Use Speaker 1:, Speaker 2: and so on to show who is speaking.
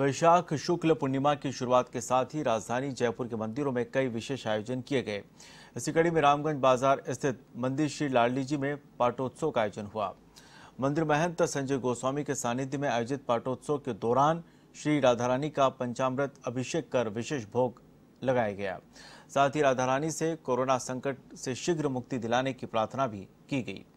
Speaker 1: वैशाख शुक्ल पूर्णिमा की शुरुआत के साथ ही राजधानी जयपुर के मंदिरों में कई विशेष आयोजन किए गए इसी कड़ी में रामगंज बाजार स्थित मंदिर श्री लाडली जी में पाटोत्सव का आयोजन हुआ मंदिर महंत संजय गोस्वामी के सानिध्य में आयोजित पाटोत्सव के दौरान श्री राधा रानी का पंचामृत अभिषेक कर विशेष भोग लगाया गया साथ ही राधा रानी से कोरोना संकट से शीघ्र मुक्ति दिलाने की प्रार्थना भी की गई